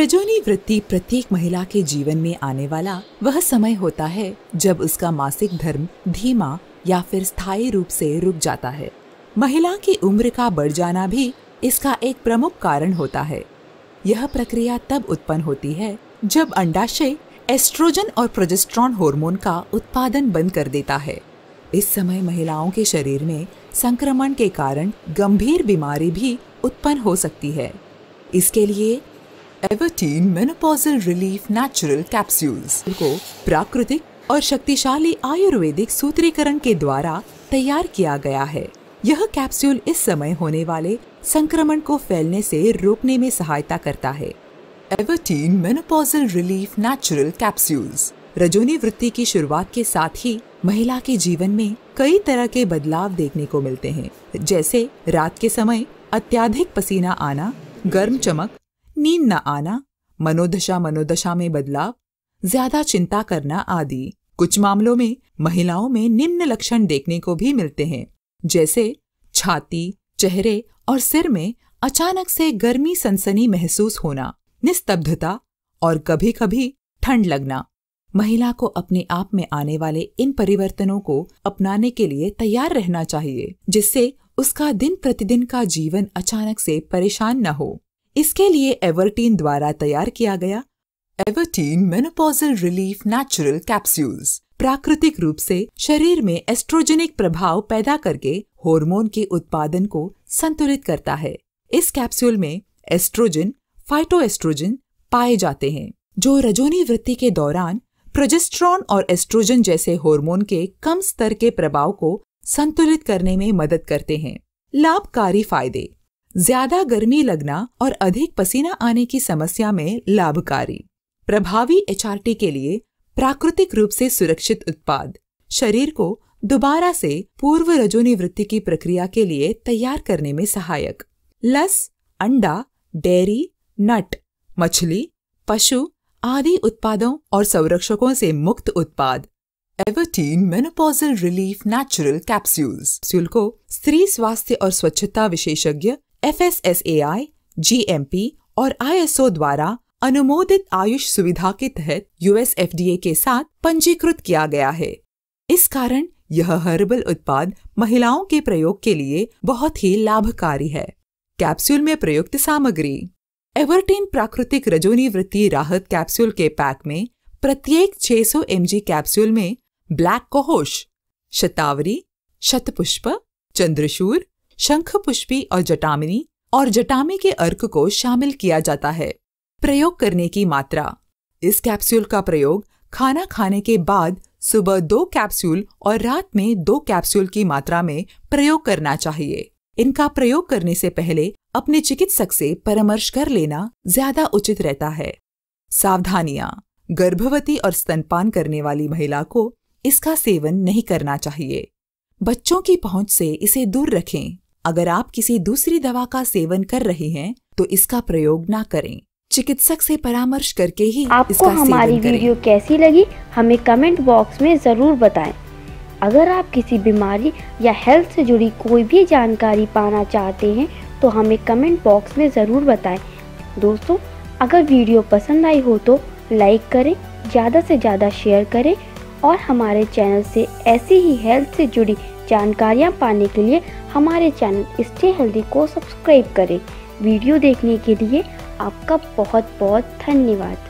रजोनी वृत्ति प्रत्येक महिला के जीवन में आने वाला वह समय होता है जब उसका मासिक धर्म धीमा या फिर स्थायी रूप से रुक जाता है महिला की उम्र का बढ़ जाना भी इसका एक प्रमुख कारण होता है यह प्रक्रिया तब उत्पन्न होती है जब अंडाशय एस्ट्रोजन और प्रोजेस्ट्रॉन हार्मोन का उत्पादन बंद कर देता है इस समय महिलाओं के शरीर में संक्रमण के कारण गंभीर बीमारी भी उत्पन्न हो सकती है इसके लिए Everteen menopausal relief natural capsules को प्राकृतिक और शक्तिशाली आयुर्वेदिक सूत्रीकरण के द्वारा तैयार किया गया है यह कैप्सूल इस समय होने वाले संक्रमण को फैलने से रोकने में सहायता करता है Everteen menopausal relief natural capsules रजोनी वृत्ति की शुरुआत के साथ ही महिला के जीवन में कई तरह के बदलाव देखने को मिलते हैं जैसे रात के समय अत्याधिक पसीना आना गर्म चमक नींद न आना मनोदशा मनोदशा में बदलाव ज्यादा चिंता करना आदि कुछ मामलों में महिलाओं में निम्न लक्षण देखने को भी मिलते हैं जैसे छाती चेहरे और सिर में अचानक से गर्मी सनसनी महसूस होना निस्तब्धता और कभी कभी ठंड लगना महिला को अपने आप में आने वाले इन परिवर्तनों को अपनाने के लिए तैयार रहना चाहिए जिससे उसका दिन प्रतिदिन का जीवन अचानक से परेशान न हो इसके लिए एवर्टीन द्वारा तैयार किया गया Everteen menopausal relief natural capsules प्राकृतिक रूप से शरीर में एस्ट्रोजेनिक प्रभाव पैदा करके हार्मोन के उत्पादन को संतुलित करता है इस कैप्सूल में एस्ट्रोजन फाइटोएस्ट्रोजन पाए जाते हैं जो रजोनी वृत्ति के दौरान प्रोजेस्ट्रॉन और एस्ट्रोजन जैसे हार्मोन के कम स्तर के प्रभाव को संतुलित करने में मदद करते हैं लाभकारी फायदे ज्यादा गर्मी लगना और अधिक पसीना आने की समस्या में लाभकारी प्रभावी एचआरटी के लिए प्राकृतिक रूप से सुरक्षित उत्पाद शरीर को दोबारा से पूर्व रजोनिवृत्ति की प्रक्रिया के लिए तैयार करने में सहायक लस अंडा डेयरी नट मछली पशु आदि उत्पादों और संरक्षकों से मुक्त उत्पाद Everteen menopausal relief natural capsules को स्त्री स्वास्थ्य और स्वच्छता विशेषज्ञ एफ पी और आईएसओ द्वारा अनुमोदित आयुष सुविधा के तहत यूएस एफडीए के साथ पंजीकृत किया गया है इस कारण यह हर्बल उत्पाद महिलाओं के प्रयोग के लिए बहुत ही लाभकारी है कैप्सूल में प्रयुक्त सामग्री एवर्टीन प्राकृतिक रजोनी वृत्ति राहत कैप्सूल के पैक में प्रत्येक 600 सौ कैप्सूल में ब्लैक कोहोश शतावरी शतपुष्प चंद्रशूर शंख पुष्पी और जटामिनी और जटामी के अर्क को शामिल किया जाता है प्रयोग करने की मात्रा इस कैप्सूल का प्रयोग खाना खाने के बाद सुबह दो कैप्सूल और रात में दो कैप्सूल की मात्रा में प्रयोग करना चाहिए इनका प्रयोग करने से पहले अपने चिकित्सक से परामर्श कर लेना ज्यादा उचित रहता है सावधानियां गर्भवती और स्तनपान करने वाली महिला को इसका सेवन नहीं करना चाहिए बच्चों की पहुंच से इसे दूर रखें अगर आप किसी दूसरी दवा का सेवन कर रहे हैं तो इसका प्रयोग ना करें चिकित्सक से परामर्श करके ही आपको हमारी वीडियो कैसी लगी हमें कमेंट बॉक्स में ज़रूर बताएं। अगर आप किसी बीमारी या हेल्थ से जुड़ी कोई भी जानकारी पाना चाहते हैं तो हमें कमेंट बॉक्स में ज़रूर बताएं। दोस्तों अगर वीडियो पसंद आई हो तो लाइक करें ज़्यादा से ज़्यादा शेयर करें और हमारे चैनल से ऐसी ही हेल्थ से जुड़ी जानकारियाँ पाने के लिए हमारे चैनल स्टे हेल्दी को सब्सक्राइब करें वीडियो देखने के लिए आपका बहुत बहुत धन्यवाद